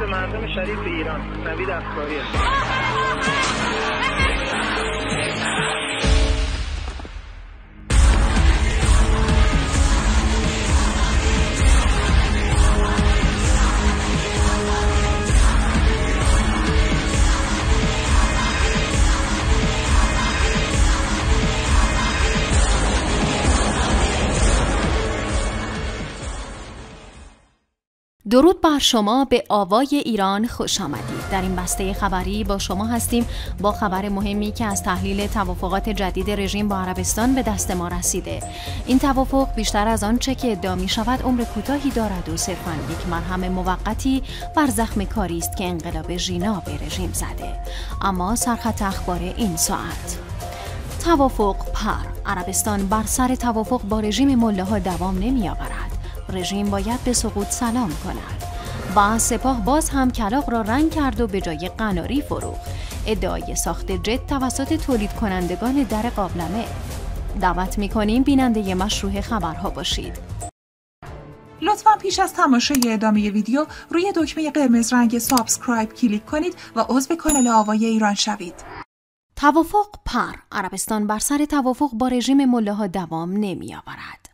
به مردم شریف ایران نوید افکاری است درود بر شما به آوای ایران خوش آمدید در این بسته خبری با شما هستیم با خبر مهمی که از تحلیل توافقات جدید رژیم با عربستان به دست ما رسیده این توافق بیشتر از آنچه که ادعا می شود عمر کوتاهی دارد و صرفا یک مرهم موقتی بر زخم کاری است که انقلاب ژینا به رژیم زده اما سرخط اخبار این ساعت توافق پر عربستان بر سر توافق با رژیم مله ها دوام آورد. رژیم باید به سقوط سلام کند و سپاه باز هم کلاق را رنگ کرد و به جای قناری فروخت ادعای ساخت جت توسط تولید کنندگان در قابلمه دعوت میکنیم بیننده مشروع خبرها باشید لطفا پیش از تماشای ادامه ویدیو روی دکمه قرمز رنگ سابسکرایب کلیک کنید و عضو کانال آوای ایران شوید توافق پر عربستان بر سر توافق با رژیم ملاها دوام نمی آورد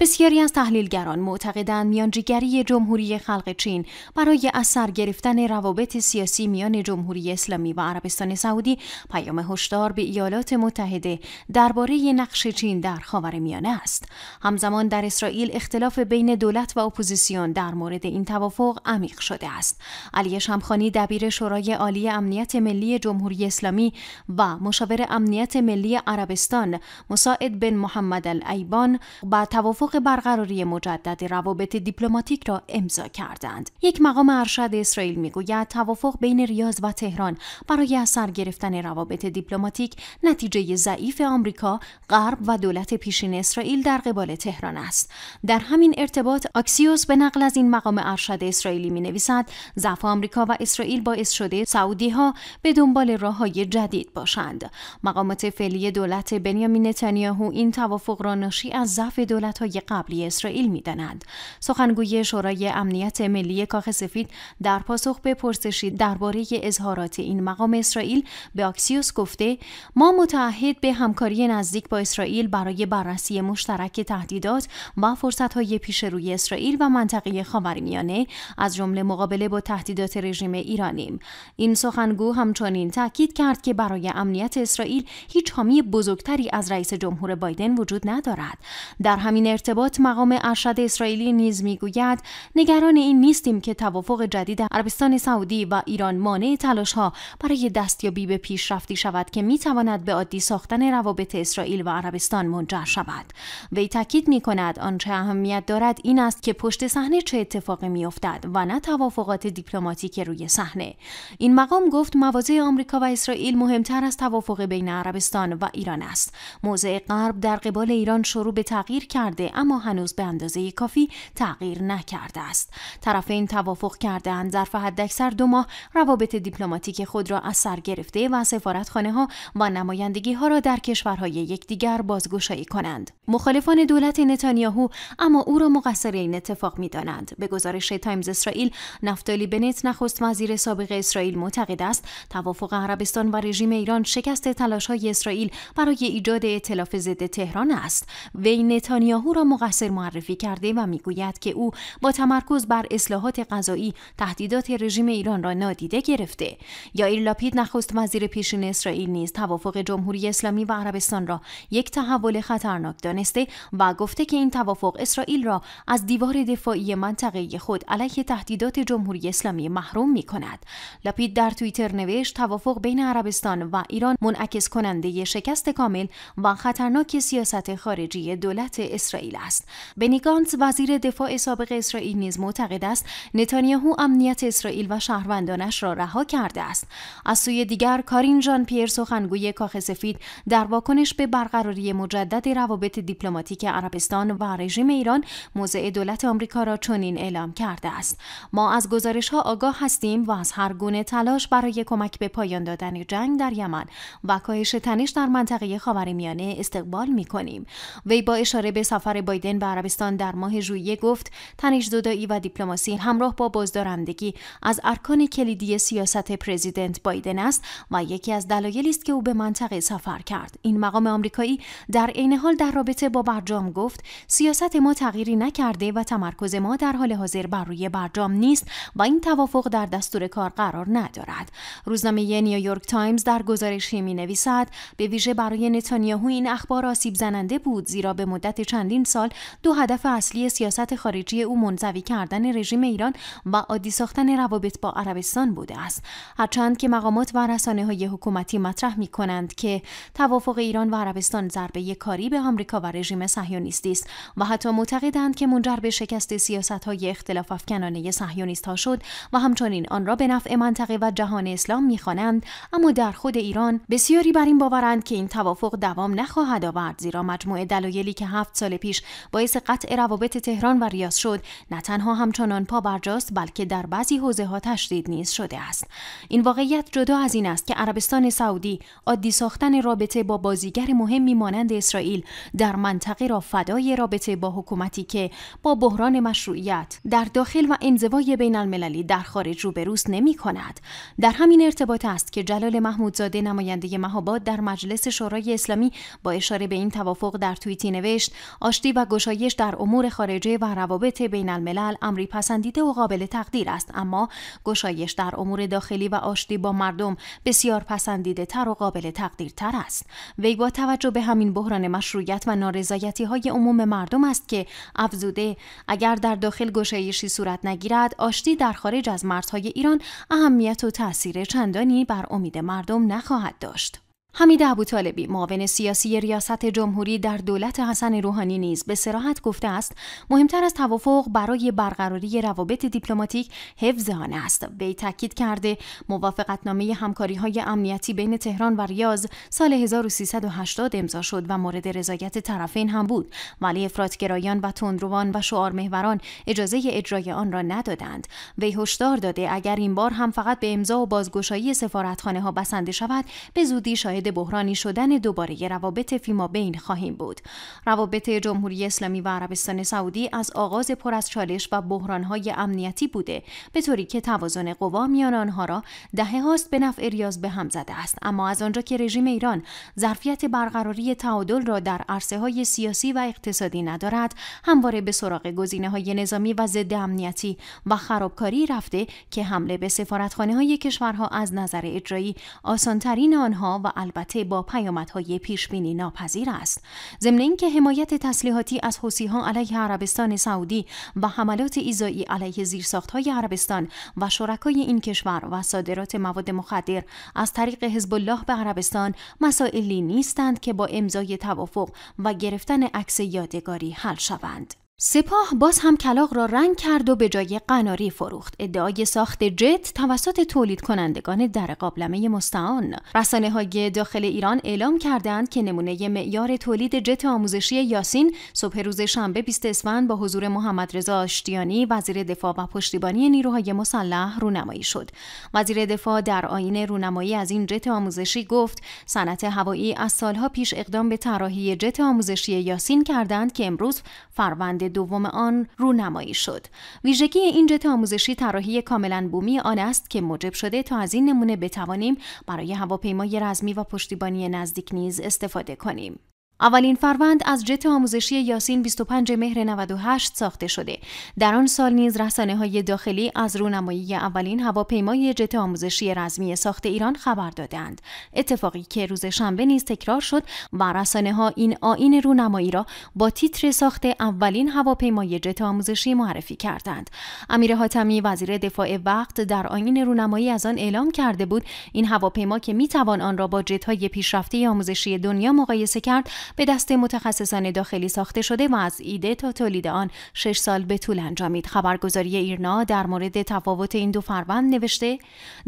بسیاری از تحلیلگران معتقدند میانجیگری جمهوری خلق چین برای اثر گرفتن روابط سیاسی میان جمهوری اسلامی و عربستان سعودی پیام هشدار به ایالات متحده درباره نقش چین در خاورمیانه است همزمان در اسرائیل اختلاف بین دولت و اپوزیسیون در مورد این توافق عمیق شده است علی شمخانی دبیر شورای عالی امنیت ملی جمهوری اسلامی و مشاور امنیت ملی عربستان مساعد بن محمد الایبان با توافق برقراری مجدد روابط دیپلماتیک را امضا کردند یک مقام ارشد اسرائیل میگوید توافق بین ریاض و تهران برای اثر گرفتن روابط دیپلماتیک نتیجه ضعیف آمریکا غرب و دولت پیشین اسرائیل در قبال تهران است در همین ارتباط آکسیوس به نقل از این مقام ارشد اسرائیلی می نویسد ضعف آمریکا و اسرائیل باعث شده سعودی ها به دنبال راه های جدید باشند مقامات فعلی دولت بنیامین نتانیاهو این توافق را ناشی از ضعف دولت های قبلی اسرائیل میدانند سخنگوی شورای امنیت ملی کاخ سفید در پاسخ به پرسشی درباره اظهارات این مقام اسرائیل به آکسیوس گفته ما متعهد به همکاری نزدیک با اسرائیل برای بررسی مشترک تهدیدات و فرصت های پیش روی اسرائیل و منطقه خاورمیانه از جمله مقابله با تهدیدات رژیم ایرانیم این سخنگو همچنین تاکید کرد که برای امنیت اسرائیل هیچ حامی بزرگتری از رئیس جمهور بایدن وجود ندارد در همین ارتباط ارتباط مقام ارشد اسرائیلی نیز میگوید نگران این نیستیم که توافق جدید عربستان سعودی و ایران مانع ها برای دستیابی به پیشرفتی شود که میتواند به عادی ساختن روابط اسرائیل و عربستان منجر شود وی تاکید می کند آنچه اهمیت دارد این است که پشت صحنه چه اتفاقی میافتد و نه توافقات دیپلماتیک روی صحنه این مقام گفت مواضع آمریکا و اسرائیل مهمتر از توافق بین عربستان و ایران است موضع غرب در قبال ایران شروع به تغییر کرده اما هنوز به اندازه کافی تغییر نکرده است طرفین توافق کردهاند ظرف حداکثر دو ماه روابط دیپلماتیک خود را از سر گرفته و سفارتخانه ها و نمایندگی ها را در کشورهای یکدیگر بازگشایی کنند مخالفان دولت نتانیاهو اما او را مقصر این اتفاق می به گزارش تایمز اسرائیل نفتالی بنت نخست وزیر سابق اسرائیل معتقد است توافق عربستان و رژیم ایران شکست تلاش های اسرائیل برای ایجاد ائتلاف ضد تهران است وی نتانیاهو را مقصر معرفی کرده و میگوید که او با تمرکز بر اصلاحات قضایی تهدیدات رژیم ایران را نادیده گرفته یایر لاپید نخست وزیر پیشین اسرائیل نیز توافق جمهوری اسلامی و عربستان را یک تحول خطرناک دانسته و گفته که این توافق اسرائیل را از دیوار دفاعی منطقه خود علیه تهدیدات جمهوری اسلامی محروم می کند. لاپید در توییتر نوشت توافق بین عربستان و ایران منعکس کننده شکست کامل و خطرناک سیاست خارجی دولت اسرائیل است بنی وزیر دفاع سابق اسرائیل نیز معتقد است نتانیاهو امنیت اسرائیل و شهروندانش را رها کرده است از سوی دیگر کارین جان پیر سخنگوی کاخ سفید در واکنش به برقراری مجدد روابط دیپلماتیک عربستان و رژیم ایران موضع دولت آمریکا را چنین اعلام کرده است ما از گزارش ها آگاه هستیم و از هر گونه تلاش برای کمک به پایان دادن جنگ در یمن و کاهش تنش در منطقه خاورمیانه استقبال می کنیم وی با اشاره به سفر بایدن به عربستان در ماه ژوئیه گفت تنش زدایی و دیپلماسی همراه با بازدارندگی از ارکان کلیدی سیاست پرزیدنت بایدن است و یکی از دلایلی است که او به منطقه سفر کرد این مقام آمریکایی در عین حال در رابطه با برجام گفت سیاست ما تغییری نکرده و تمرکز ما در حال حاضر بر روی برجام نیست و این توافق در دستور کار قرار ندارد روزنامه نیویورک تایمز در گزارشی می نویسد به ویژه برای نتانیاهو این اخبار آسیب زننده بود زیرا به مدت چندین سال دو هدف اصلی سیاست خارجی او منزوی کردن رژیم ایران و عادی ساختن روابط با عربستان بوده است هرچند که مقامات و رسانه های حکومتی مطرح می کنند که توافق ایران و عربستان ضربه کاری به آمریکا و رژیم صهیونیستی است و حتی معتقدند که منجر به شکست سیاست های اختلاف افکنانه صهیونیست ها شد و همچنین آن را به نفع منطقه و جهان اسلام میخوانند اما در خود ایران بسیاری بر این باورند که این توافق دوام نخواهد آورد زیرا مجموعه دلایلی که هفت سال پیش پیش باعث قطع روابط تهران و ریاض شد نه تنها همچنان پا برجاست بلکه در بعضی حوزه ها تشدید نیز شده است این واقعیت جدا از این است که عربستان سعودی عادی ساختن رابطه با بازیگر مهمی مانند اسرائیل در منطقه را فدای رابطه با حکومتی که با بحران مشروعیت در داخل و انزوای بین المللی در خارج روبروست نمی کند در همین ارتباط است که جلال محمودزاده نماینده مهاباد در مجلس شورای اسلامی با اشاره به این توافق در توییتی نوشت آشتی و گشایش در امور خارجه و روابط بین الملل امری پسندیده و قابل تقدیر است اما گشایش در امور داخلی و آشتی با مردم بسیار پسندیده تر و قابل تقدیر تر است وی با توجه به همین بحران مشروعیت و نارضایتی های عموم مردم است که افزوده اگر در داخل گشایشی صورت نگیرد آشتی در خارج از مرزهای ایران اهمیت و تاثیر چندانی بر امید مردم نخواهد داشت حمید ابوطالبی معاون سیاسی ریاست جمهوری در دولت حسن روحانی نیز به سراحت گفته است مهمتر از توافق برای برقراری روابط دیپلماتیک حفظ آن است وی تاکید کرده موافقتنامه همکاری های امنیتی بین تهران و ریاض سال 1380 امضا شد و مورد رضایت طرفین هم بود ولی افراطگرایان و تندروان و شعار محوران اجازه اجرای آن را ندادند وی هشدار داده اگر این بار هم فقط به امضا و بازگشایی سفارتخانه ها بسنده شود به زودی شاهد بحرانی شدن دوباره روابط فیما بین خواهیم بود. روابط جمهوری اسلامی و عربستان سعودی از آغاز پر از چالش و بحرانهای امنیتی بوده به طوری که توازن قوا میان آنها را دهه هاست به نفع ریاض به هم زده است اما از آنجا که رژیم ایران ظرفیت برقراری تعادل را در عرصه های سیاسی و اقتصادی ندارد همواره به سراغ گزینه های نظامی و ضد امنیتی و خرابکاری رفته که حمله به سفارتخانه های کشورها از نظر اجرایی آسانترین آنها و البته البته با پیامدهای پیش بینی ناپذیر است ضمن اینکه حمایت تسلیحاتی از ها علیه عربستان سعودی و حملات ایزایی علیه های عربستان و شرکای این کشور و صادرات مواد مخدر از طریق حزب الله به عربستان مسائلی نیستند که با امضای توافق و گرفتن عکس یادگاری حل شوند سپاه باز هم کلاق را رنگ کرد و به جای قناری فروخت ادعای ساخت جت توسط تولید کنندگان در قابلمه مستعان رسانه های داخل ایران اعلام کردند که نمونه معیار تولید جت آموزشی یاسین صبح روز شنبه 20 اسفند با حضور محمد رضا آشتیانی وزیر دفاع و پشتیبانی نیروهای مسلح رونمایی شد وزیر دفاع در آین رونمایی از این جت آموزشی گفت صنعت هوایی از سالها پیش اقدام به طراحی جت آموزشی یاسین کردند که امروز فروند دوم آن رونمایی شد ویژگی این جت آموزشی طراحی کاملا بومی آن است که موجب شده تا از این نمونه بتوانیم برای هواپیمای رزمی و پشتیبانی نزدیک نیز استفاده کنیم اولین فروند از جت آموزشی یاسین 25 مهر 98 ساخته شده. در آن سال نیز رسانه های داخلی از رونمایی اولین هواپیمای جت آموزشی رزمی ساخت ایران خبر دادند. اتفاقی که روز شنبه نیز تکرار شد و رسانه ها این آین رونمایی را با تیتر ساخت اولین هواپیمای جت آموزشی معرفی کردند. امیر حاتمی وزیر دفاع وقت در آین رونمایی از آن اعلام کرده بود این هواپیما که میتوان آن را با جت های پیشرفته آموزشی دنیا مقایسه کرد به دست متخصصان داخلی ساخته شده و از ایده تا تولید آن شش سال به طول انجامید خبرگزاری ایرنا در مورد تفاوت این دو فروند نوشته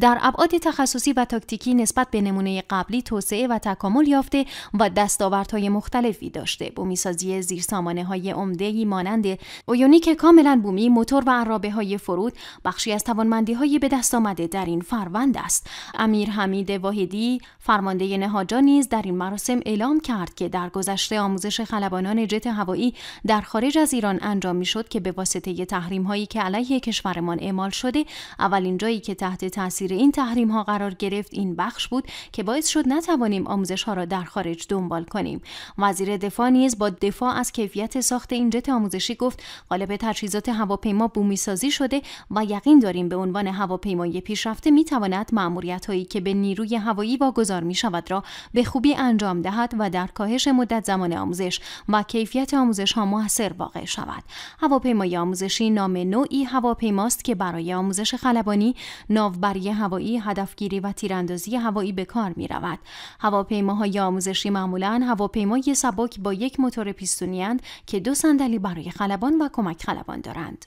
در ابعاد تخصصی و تاکتیکی نسبت به نمونه قبلی توسعه و تکامل یافته و دستاوردهای مختلفی داشته بومیسازی سامانه های عمده مانند اویونیک کاملا بومی موتور و عرابه های فرود بخشی از توانمندی های به دست آمده در این فروند است امیر حمید واحدی فرمانده نهاجا نیز در این مراسم اعلام کرد که در گذشته آموزش خلبانان جت هوایی در خارج از ایران انجام میشد که به واسطه تحریم هایی که علیه کشورمان اعمال شده اولین جایی که تحت تاثیر این تحریم ها قرار گرفت این بخش بود که باعث شد نتوانیم آموزش ها را در خارج دنبال کنیم وزیر دفاع نیز با دفاع از کیفیت ساخت این جت آموزشی گفت غالب تجهیزات هواپیما بومی سازی شده و یقین داریم به عنوان هواپیمای پیشرفته می تواند هایی که به نیروی هوایی واگذار می شود را به خوبی انجام دهد و در کاهش مدت زمان آموزش و کیفیت آموزش ها موثر واقع شود هواپیمای آموزشی نام نوعی هواپیماست که برای آموزش خلبانی ناوبری هوایی هدفگیری و تیراندازی هوایی به کار می رود هواپیماهای آموزشی معمولا هواپیمای سبک با یک موتور پیستونی که دو صندلی برای خلبان و کمک خلبان دارند